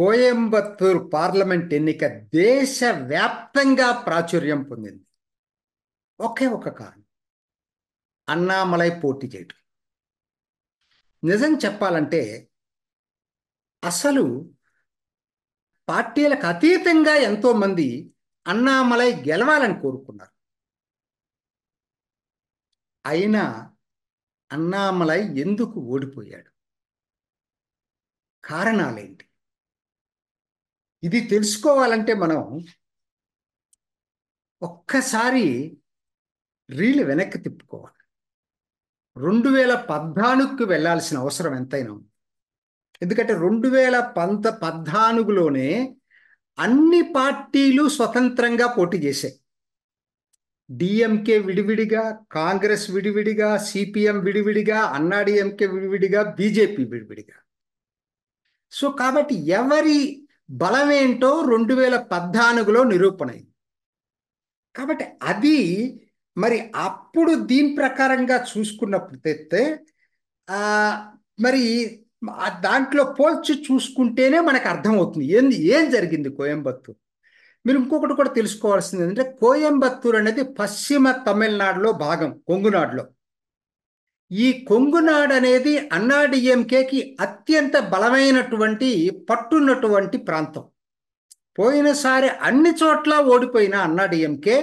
Coimbatore parliament ఎన్నిక దేశవ్యాప్తంగా ప్రాచుర్యం పొందింది ఒకే ఒక కారణం అన్నామలై పోటీ చేయటం నిజం చెప్పాలంటే అసలు పార్టీలకు అతీతంగా ఎంతోమంది అన్నామలై గెలవాలని కోరుకున్నారు అయినా అన్నామలై ఎందుకు ఓడిపోయాడు కారణాలేంటి ఇది తెలుసుకోవాలంటే మనం ఒక్కసారి రీలు వెనక్కి తిప్పుకోవాలి రెండు వేల పద్నాలుగుకి వెళ్లాల్సిన అవసరం ఎంతైనా ఉంది ఎందుకంటే రెండు వేల పంత పద్నాలుగులోనే అన్ని పార్టీలు స్వతంత్రంగా పోటీ చేశాయి డిఎంకే విడివిడిగా కాంగ్రెస్ విడివిడిగా సిపిఎం విడివిడిగా అన్నాడిఎంకే విడివిడిగా బీజేపీ విడివిడిగా సో కాబట్టి ఎవరి బలమేంటో రెండు వేల పద్నాలుగులో నిరూపణైంది కాబట్టి అది మరి అప్పుడు దీని ప్రకారంగా చూసుకున్నప్పుడైతే మరి దాంట్లో పోల్చి చూసుకుంటేనే మనకు అర్థమవుతుంది ఏంది ఏం జరిగింది కోయంబత్తూర్ మీరు ఇంకొకటి కూడా తెలుసుకోవాల్సింది ఏంటంటే కోయంబత్తూర్ అనేది పశ్చిమ తమిళనాడులో భాగం కొంగునాడులో ఈ కొంగునాడు అనేది అన్నాడిఎంకేకి అత్యంత బలమైనటువంటి పట్టున్నటువంటి ప్రాంతం పోయినసారి అన్ని చోట్ల ఓడిపోయిన అన్నాడిఎంకే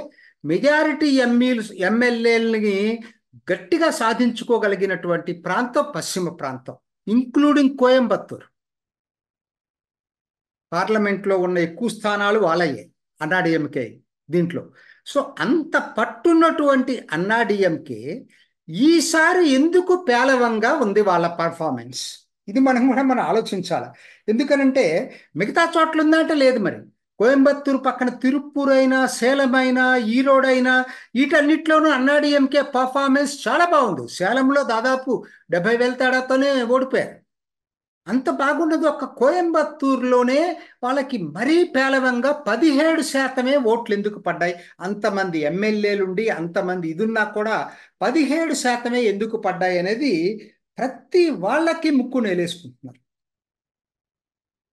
మెజారిటీ ఎంఈలు ఎమ్మెల్యేలని గట్టిగా సాధించుకోగలిగినటువంటి ప్రాంతం పశ్చిమ ప్రాంతం ఇంక్లూడింగ్ కోయంబత్తూరు పార్లమెంట్లో ఉన్న ఎక్కువ స్థానాలు వాళ్ళయ్యాయి అన్నాడిఎంకే దీంట్లో సో అంత పట్టున్నటువంటి అన్నాడిఎంకే ఈసారి ఎందుకు పేలవంగా ఉంది వాళ్ళ పర్ఫార్మెన్స్ ఇది మనం కూడా మనం ఆలోచించాలి ఎందుకనంటే మిగతా చోట్ల అంటే లేదు మరి కోయంబత్తూరు పక్కన తిరుప్పూర్ అయినా సేలం అయినా ఈరోడ్ అయినా వీటన్నిటిలోనూ అన్నాడీఎంకే పర్ఫార్మెన్స్ చాలా బాగుంది సేలంలో దాదాపు డెబ్బై వేల తేడాతోనే ఓడిపోయారు అంత బాగుండదు ఒక కోయంబత్తూరులోనే వాళ్ళకి మరీ పేలవంగా పదిహేడు శాతమే ఓట్లు ఎందుకు పడ్డాయి అంతమంది ఎమ్మెల్యేలుండి అంతమంది ఇదున్నా కూడా పదిహేడు శాతమే ఎందుకు పడ్డాయి అనేది ప్రతి వాళ్ళకి ముక్కు నేలేసుకుంటున్నారు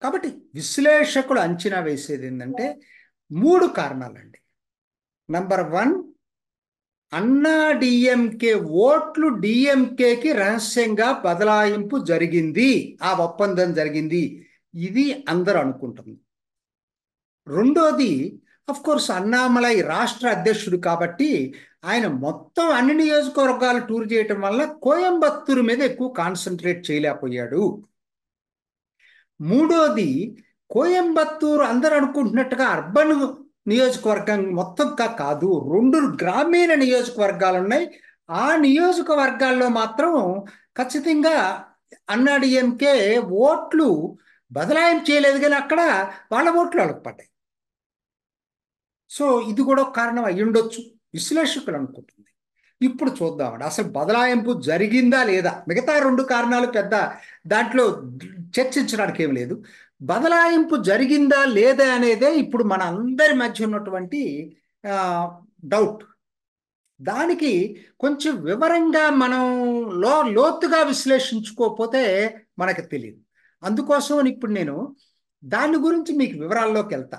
కాబట్టి విశ్లేషకులు అంచనా వేసేది ఏంటంటే మూడు కారణాలండి నంబర్ వన్ అన్నా డిఎంకే ఓట్లు డిఎంకేకి రహస్యంగా బదలాయింపు జరిగింది ఆ ఒప్పందం జరిగింది ఇది అందరూ అనుకుంటుంది రెండోది కోర్స్ అన్నామలై రాష్ట్ర అధ్యక్షుడు కాబట్టి ఆయన మొత్తం అన్ని నియోజకవర్గాలు టూర్ చేయటం వల్ల కోయంబత్తూరు మీద ఎక్కువ కాన్సన్ట్రేట్ చేయలేకపోయాడు మూడోది కోయంబత్తూరు అందరూ అనుకుంటున్నట్టుగా అర్బన్ నియోజకవర్గం మొత్తం కాదు రెండు గ్రామీణ నియోజకవర్గాలు ఉన్నాయి ఆ నియోజకవర్గాల్లో మాత్రం ఖచ్చితంగా అన్నాడీఎంకే ఓట్లు బదలాయం చేయలేదు కానీ అక్కడ వాళ్ళ ఓట్లు అడగపడ్డాయి సో ఇది కూడా కారణం అయ్యుండొచ్చు విశ్లేషకులు అనుకుంటుంది ఇప్పుడు చూద్దామండి అసలు బదలాయింపు జరిగిందా లేదా మిగతా రెండు కారణాలు పెద్ద దాంట్లో చర్చించడానికి ఏం లేదు బదలాయింపు జరిగిందా లేదా అనేదే ఇప్పుడు మన అందరి మధ్య ఉన్నటువంటి డౌట్ దానికి కొంచెం వివరంగా మనం లో లోతుగా విశ్లేషించుకోకపోతే మనకు తెలియదు అందుకోసం ఇప్పుడు నేను దాని గురించి మీకు వివరాల్లోకి వెళ్తా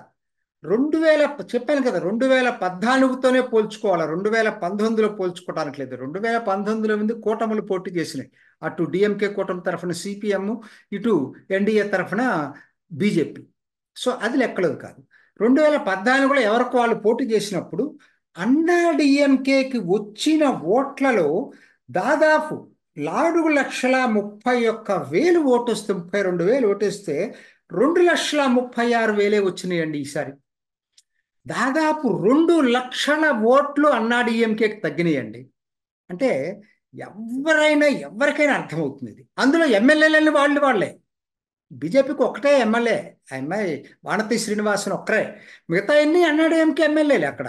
రెండు వేల చెప్పాను కదా రెండు వేల పద్నాలుగుతోనే పోల్చుకోవాలి రెండు వేల పంతొమ్మిదిలో పోల్చుకోవడానికి లేదు రెండు వేల పంతొమ్మిదిలో ముందు కూటములు పోటీ చేసినాయి అటు డిఎంకే కూటమి తరఫున సిపిఎం ఇటు ఎన్డీఏ తరఫున బీజేపీ సో అది లెక్కలేదు కాదు రెండు వేల పద్నాలుగులో ఎవరికి వాళ్ళు పోటీ చేసినప్పుడు అన్నా డిఎంకేకి వచ్చిన ఓట్లలో దాదాపు నాలుగు లక్షల ముప్పై ఒక్క వేలు ఓటు వస్తే ముప్పై రెండు వేలు ఓటేస్తే రెండు లక్షల ముప్పై ఆరు వేలే వచ్చినాయండి ఈసారి దాదాపు రెండు లక్షల ఓట్లు అన్నా డిఎంకేకి తగ్గినాయండి అంటే ఎవరైనా ఎవరికైనా అర్థమవుతుంది అందులో ఎమ్మెల్యేలని వాళ్ళు వాళ్ళే బీజేపీకి ఒకటే ఎమ్మెల్యే అమ్మాయి వానతి శ్రీనివాసన్ ఒక్కరే మిగతా ఎన్ని ఎన్ఆర్డీఎంకి ఎమ్మెల్యేలు అక్కడ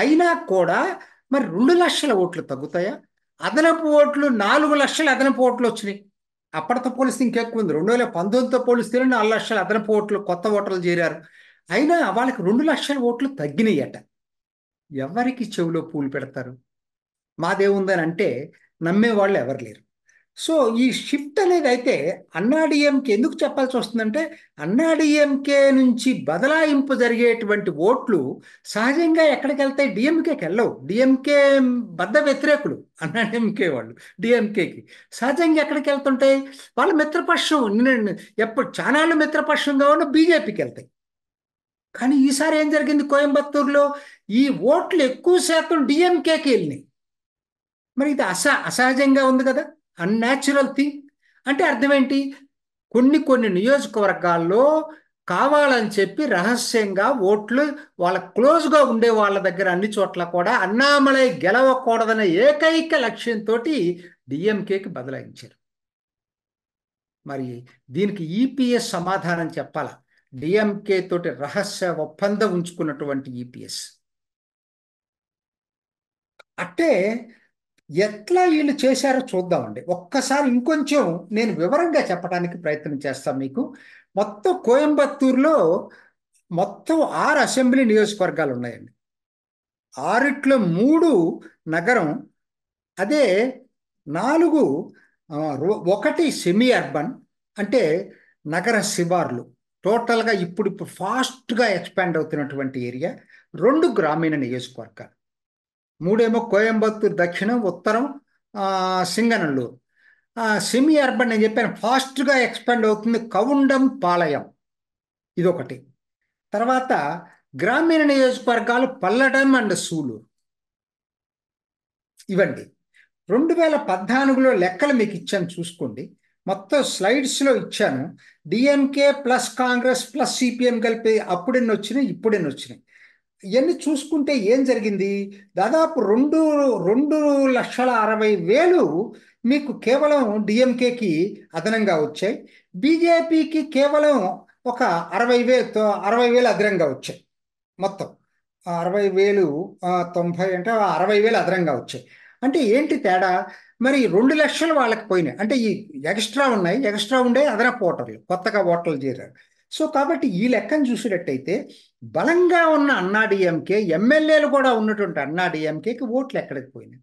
అయినా కూడా మరి రెండు లక్షల ఓట్లు తగ్గుతాయా అదనపు ఓట్లు నాలుగు లక్షల అదనపు ఓట్లు వచ్చినాయి అప్పటితో పోలిస్తే ఇంకెక్కువ ఉంది రెండు వేల పంతొమ్మిదితో పోలిస్తే నాలుగు లక్షల అదనపు ఓట్లు కొత్త ఓటర్లు చేరారు అయినా వాళ్ళకి రెండు లక్షల ఓట్లు తగ్గినాయట ఎవరికి చెవిలో పూలు పెడతారు మాదేముందని అంటే నమ్మేవాళ్ళు ఎవరు లేరు సో ఈ షిఫ్ట్ అనేది అయితే అన్నాడీఎంకే ఎందుకు చెప్పాల్సి వస్తుందంటే అన్నాడీఎంకే నుంచి బదలాయింపు జరిగేటువంటి ఓట్లు సహజంగా ఎక్కడికి వెళ్తాయి డిఎంకేకి వెళ్ళవు డిఎంకే బద్ద వ్యతిరేకులు అన్నాడీఎంకే వాళ్ళు డిఎంకేకి సహజంగా ఎక్కడికి వెళ్తుంటాయి వాళ్ళు మిత్రపక్షం ఎప్పుడు చానాళ్ళు మిత్రపక్షంగా ఉన్న బీజేపీకి వెళ్తాయి కానీ ఈసారి ఏం జరిగింది కోయంబత్తూరులో ఈ ఓట్లు ఎక్కువ శాతం డిఎంకేకి వెళ్ళినాయి మరి ఇది అస అసహజంగా ఉంది కదా అన్యాచురల్ థింగ్ అంటే అర్థం ఏంటి కొన్ని కొన్ని నియోజకవర్గాల్లో కావాలని చెప్పి రహస్యంగా ఓట్లు వాళ్ళ క్లోజ్గా ఉండే వాళ్ళ దగ్గర అన్ని చోట్ల కూడా అన్నామలై గెలవకూడదనే ఏకైక లక్ష్యంతో డిఎంకేకి బదలాయించారు మరి దీనికి ఈపీఎస్ e సమాధానం చెప్పాల డిఎంకే తోటి రహస్య ఒప్పందం ఉంచుకున్నటువంటి ఈపీఎస్ e అంటే ఎట్లా వీళ్ళు చేశారో చూద్దామండి ఒక్కసారి ఇంకొంచెం నేను వివరంగా చెప్పడానికి ప్రయత్నం చేస్తాను మీకు మొత్తం కోయంబత్తూరులో మొత్తం ఆరు అసెంబ్లీ నియోజకవర్గాలు ఉన్నాయండి ఆరిట్లో మూడు నగరం అదే నాలుగు ఒకటి సెమీ అర్బన్ అంటే నగర శివార్లు టోటల్గా ఇప్పుడు ఫాస్ట్గా ఎక్స్పాండ్ అవుతున్నటువంటి ఏరియా రెండు గ్రామీణ నియోజకవర్గాలు మూడేమో కోయంబత్తూరు దక్షిణం ఉత్తరం సింగనల్లూరు సెమీ అర్బన్ నేను చెప్పాను ఫాస్ట్గా ఎక్స్పాండ్ అవుతుంది కౌండం పాలయం ఇదొకటి తర్వాత గ్రామీణ నియోజకవర్గాలు పల్లటం అండ్ సూలూరు ఇవ్వండి రెండు వేల పద్నాలుగులో లెక్కలు మీకు ఇచ్చాను చూసుకోండి మొత్తం స్లైడ్స్లో ఇచ్చాను DMK plus Congress plus CPM కలిపి అప్పుడెన్నొచ్చినాయి వచ్చినాయి ఇవన్నీ చూసుకుంటే ఏం జరిగింది దాదాపు రెండు రెండు లక్షల అరవై వేలు మీకు కేవలం డిఎంకేకి అదనంగా వచ్చాయి బీజేపీకి కేవలం ఒక అరవై వేలు అరవై వేలు అదనంగా వచ్చాయి మొత్తం అరవై వేలు తొంభై అంటే అరవై వేలు అదనంగా వచ్చాయి అంటే ఏంటి తేడా మరి రెండు లక్షలు వాళ్ళకి పోయినాయి అంటే ఈ ఎక్స్ట్రా ఉన్నాయి ఎక్స్ట్రా ఉండే అదనపు ఓటర్లు కొత్తగా ఓటర్లు చేరారు సో కాబట్టి ఈ లెక్కను చూసేటట్టయితే బలంగా ఉన్న అన్నాడీఎంకే ఎమ్మెల్యేలు కూడా ఉన్నటువంటి అన్నాడీఎంకేకి ఓట్లు ఎక్కడికి పోయినాయి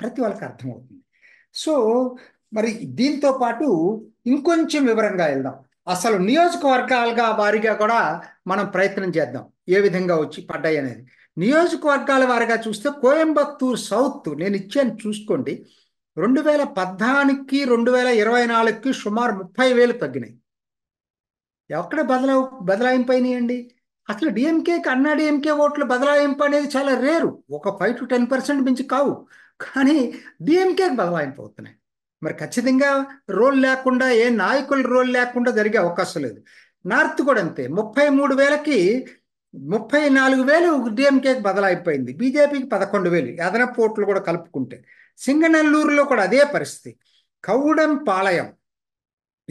ప్రతి వాళ్ళకి అర్థమవుతుంది సో మరి దీంతో పాటు ఇంకొంచెం వివరంగా వెళ్దాం అసలు నియోజకవర్గాలుగా వారిగా కూడా మనం ప్రయత్నం చేద్దాం ఏ విధంగా వచ్చి పడ్డాయి అనేది నియోజకవర్గాల వారిగా చూస్తే కోయంబత్తూర్ సౌత్ నేను ఇచ్చాను చూసుకోండి రెండు వేల పద్నాలుగుకి రెండు వేల ఇరవై నాలుగుకి సుమారు ముప్పై వేలు తగ్గినాయి ఎక్కడ బదలా బదలాయింపైనాయండి అసలు డిఎంకే అన్నా డిఎంకే ఓట్లు బదలాయింపు అనేది చాలా రేరు ఒక ఫైవ్ టు టెన్ పర్సెంట్ మించి కావు కానీ డిఎంకేకి బదలాయింపు అవుతున్నాయి మరి ఖచ్చితంగా రోల్ లేకుండా ఏ నాయకుల రోల్ లేకుండా జరిగే అవకాశం లేదు నార్త్ కూడా అంతే ముప్పై మూడు వేలకి ముప్పై నాలుగు వేలు డిఎంకేకి బదలాయిపోయింది బీజేపీకి పదకొండు వేలు అదనపు ఓట్లు కూడా కలుపుకుంటే సింగనల్లూరులో కూడా అదే పరిస్థితి కౌడం పాళయం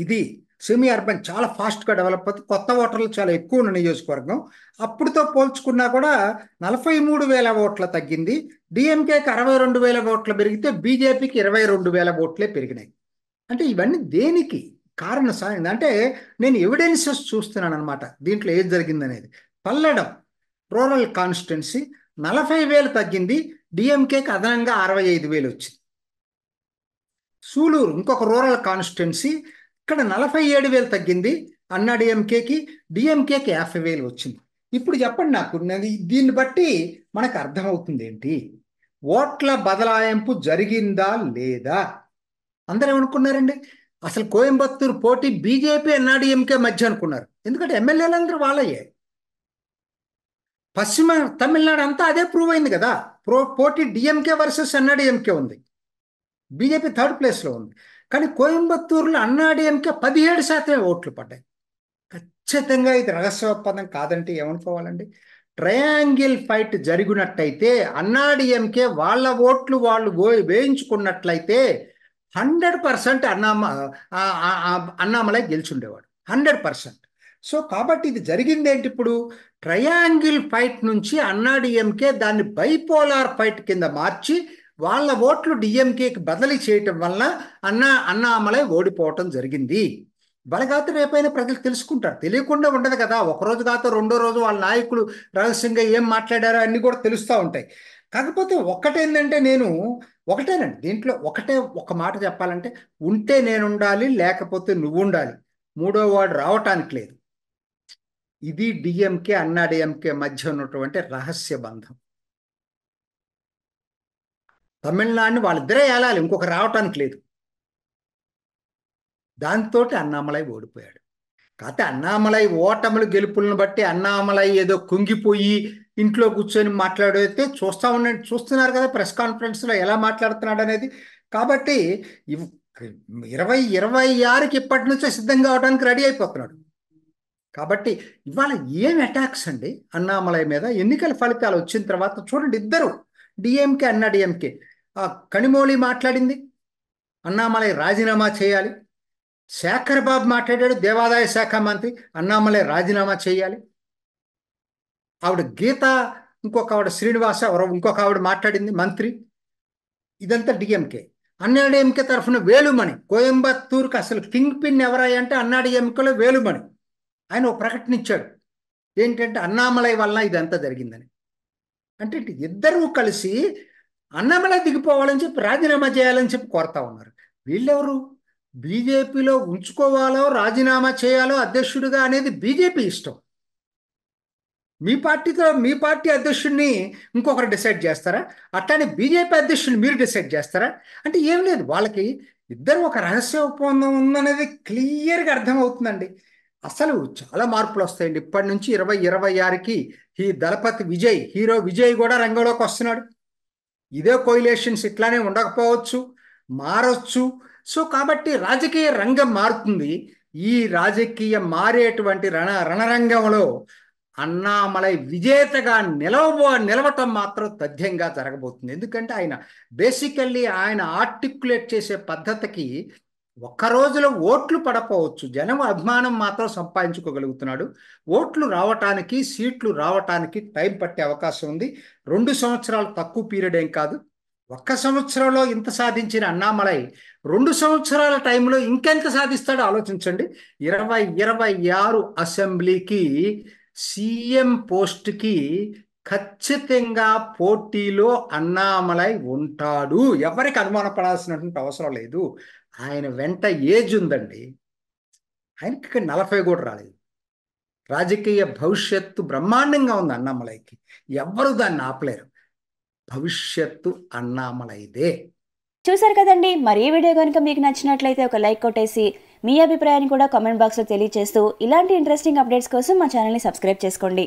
ఇది సెమీ అర్బన్ చాలా ఫాస్ట్గా డెవలప్ అవుతుంది కొత్త ఓటర్లు చాలా ఎక్కువ ఉన్న నియోజకవర్గం అప్పుడుతో పోల్చుకున్నా కూడా నలభై మూడు వేల ఓట్ల తగ్గింది డిఎంకేకి అరవై రెండు వేల ఓట్లు పెరిగితే బీజేపీకి ఇరవై రెండు వేల ఓట్లే పెరిగినాయి అంటే ఇవన్నీ దేనికి కారణం సాగింది అంటే నేను ఎవిడెన్సెస్ చూస్తున్నాను అనమాట దీంట్లో ఏది జరిగిందనేది పల్లెడం రూరల్ కాన్స్టిట్యున్సీ నలభై వేలు తగ్గింది డిఎంకేకి అదనంగా అరవై ఐదు వేలు వచ్చింది సూలూరు ఇంకొక రూరల్ కాన్స్టిట్యున్సీ ఇక్కడ నలభై ఏడు వేలు తగ్గింది అన్నాడిఎంకేకి డిఎంకేకి యాభై వేలు వచ్చింది ఇప్పుడు చెప్పండి నాకు దీన్ని బట్టి మనకు అర్థమవుతుంది ఏంటి ఓట్ల బదలాయింపు జరిగిందా లేదా అందరూ ఏమనుకున్నారండి అసలు కోయంబత్తూరు పోటీ బీజేపీ ఎన్ఆర్డీఎంకే మధ్య అనుకున్నారు ఎందుకంటే ఎమ్మెల్యేలందరూ వాళ్ళయ్యే పశ్చిమ తమిళనాడు అంతా అదే ప్రూవ్ అయింది కదా ప్రో పోటీ డిఎంకే వర్సెస్ ఎన్ఆర్డీఎంకే ఉంది బీజేపీ థర్డ్ ప్లేస్లో ఉంది కానీ కోయంబత్తూరులో అన్నాడీఎంకే పదిహేడు శాతమే ఓట్లు పడ్డాయి ఖచ్చితంగా ఇది రహస్య ఒప్పందం కాదంటే ఏమనుకోవాలండి ట్రయాంగిల్ ఫైట్ జరిగినట్టయితే అన్నాడీఎంకే వాళ్ళ ఓట్లు వాళ్ళు వేయించుకున్నట్లయితే హండ్రెడ్ పర్సెంట్ అన్నామ అన్నామలై గెలిచుండేవాడు హండ్రెడ్ పర్సెంట్ సో కాబట్టి ఇది జరిగింది ఏంటి ఇప్పుడు ట్రయాంగిల్ ఫైట్ నుంచి అన్నాడీఎంకే దాన్ని బైపోలార్ ఫైట్ కింద మార్చి వాళ్ళ ఓట్లు డిఎంకేకి బదిలీ చేయటం వలన అన్నా అన్నామలై ఓడిపోవటం జరిగింది బలగాత రేపైనా ప్రజలు తెలుసుకుంటారు తెలియకుండా ఉండదు కదా ఒకరోజు కాక రెండో రోజు వాళ్ళ నాయకులు రహస్యంగా ఏం మాట్లాడారో అన్నీ కూడా తెలుస్తూ ఉంటాయి కాకపోతే ఒకటేందంటే నేను ఒకటేనండి దీంట్లో ఒకటే ఒక మాట చెప్పాలంటే ఉంటే నేను ఉండాలి లేకపోతే నువ్వు ఉండాలి మూడో వాడు రావటానికి లేదు ఇది డిఎంకే అన్నా డిఎంకే మధ్య ఉన్నటువంటి రహస్య బంధం తమిళనాడుని వాళ్ళిద్దరే ఏలాలి ఇంకొక రావటానికి లేదు దాంతో అన్నామలై ఓడిపోయాడు కాకపోతే అన్నామలై ఓటములు గెలుపులను బట్టి అన్నామలై ఏదో కుంగిపోయి ఇంట్లో కూర్చొని మాట్లాడితే చూస్తా ఉన్న చూస్తున్నారు కదా ప్రెస్ కాన్ఫరెన్స్లో ఎలా మాట్లాడుతున్నాడు అనేది కాబట్టి ఇరవై ఇరవై ఆరుకి ఇప్పటి నుంచే సిద్ధంగా అవడానికి రెడీ అయిపోతున్నాడు కాబట్టి ఇవాళ ఏం అటాక్స్ అండి అన్నామలై మీద ఎన్నికల ఫలితాలు వచ్చిన తర్వాత చూడండి ఇద్దరు డిఎంకే అన్నా డిఎంకే ఆ కణిమౌళి మాట్లాడింది అన్నామలై రాజీనామా చేయాలి శేఖర్ బాబు మాట్లాడాడు దేవాదాయ శాఖ మంత్రి అన్నామలై రాజీనామా చేయాలి ఆవిడ గీత ఇంకొక ఆవిడ శ్రీనివాస ఇంకొక ఆవిడ మాట్లాడింది మంత్రి ఇదంతా డిఎంకే అన్నాడీఎంకే తరఫున వేలుమణి కోయంబత్తూరుకి అసలు కింగ్ పిన్ ఎవరాయంటే అన్నాడీఎంకేలో వేలుమణి ఆయన ఒక ప్రకటనిచ్చాడు ఏంటంటే అన్నామలై వల్ల ఇదంతా జరిగిందని అంటే ఇద్దరూ కలిసి అన్నమల దిగిపోవాలని చెప్పి రాజీనామా చేయాలని చెప్పి కోరుతా ఉన్నారు వీళ్ళెవరు బీజేపీలో ఉంచుకోవాలో రాజీనామా చేయాలో అధ్యక్షుడిగా అనేది బీజేపీ ఇష్టం మీ పార్టీతో మీ పార్టీ అధ్యక్షుడిని ఇంకొకరు డిసైడ్ చేస్తారా అట్లానే బీజేపీ అధ్యక్షుడిని మీరు డిసైడ్ చేస్తారా అంటే ఏం లేదు వాళ్ళకి ఇద్దరు ఒక రహస్య ఒప్పందం ఉందనేది క్లియర్గా అర్థమవుతుందండి అసలు చాలా మార్పులు వస్తాయండి ఇప్పటి నుంచి ఇరవై ఇరవై ఆరుకి ఈ దళపతి విజయ్ హీరో విజయ్ కూడా రంగంలోకి వస్తున్నాడు ఇదే కోయిలేషన్స్ ఇట్లానే ఉండకపోవచ్చు మారచ్చు సో కాబట్టి రాజకీయ రంగం మారుతుంది ఈ రాజకీయ మారేటువంటి రణ రణరంగంలో అన్నామలై విజేతగా నిలవ నిలవటం మాత్రం తథ్యంగా జరగబోతుంది ఎందుకంటే ఆయన బేసికల్లీ ఆయన ఆర్టికులేట్ చేసే పద్ధతికి ఒక్క రోజులో ఓట్లు పడపోవచ్చు జనం అభిమానం మాత్రం సంపాదించుకోగలుగుతున్నాడు ఓట్లు రావటానికి సీట్లు రావటానికి టైం పట్టే అవకాశం ఉంది రెండు సంవత్సరాలు తక్కువ పీరియడ్ ఏం కాదు ఒక్క సంవత్సరంలో ఇంత సాధించిన అన్నామలై రెండు సంవత్సరాల టైంలో ఇంకెంత సాధిస్తాడో ఆలోచించండి ఇరవై ఇరవై ఆరు అసెంబ్లీకి సీఎం పోస్ట్కి ఖచ్చితంగా పోటీలో అన్నామలై ఉంటాడు ఎవరికి అనుమానపడాల్సినటువంటి అవసరం లేదు ఆయన వెంట ఏజ్ ఉందండి ఆయనకి నలభై కూడా రాలేదు రాజకీయ భవిష్యత్తు బ్రహ్మాండంగా ఉంది అన్నామలైకి ఎవరు దాన్ని ఆపలేరు భవిష్యత్తు అన్నామలైదే చూసారు కదండి మరి ఈ వీడియో కనుక మీకు నచ్చినట్లయితే ఒక లైక్ కొట్టేసి మీ అభిప్రాయాన్ని కూడా కామెంట్ బాక్స్లో తెలియజేస్తూ ఇలాంటి ఇంట్రెస్టింగ్ అప్డేట్స్ కోసం మా ఛానల్ని సబ్స్క్రైబ్ చేసుకోండి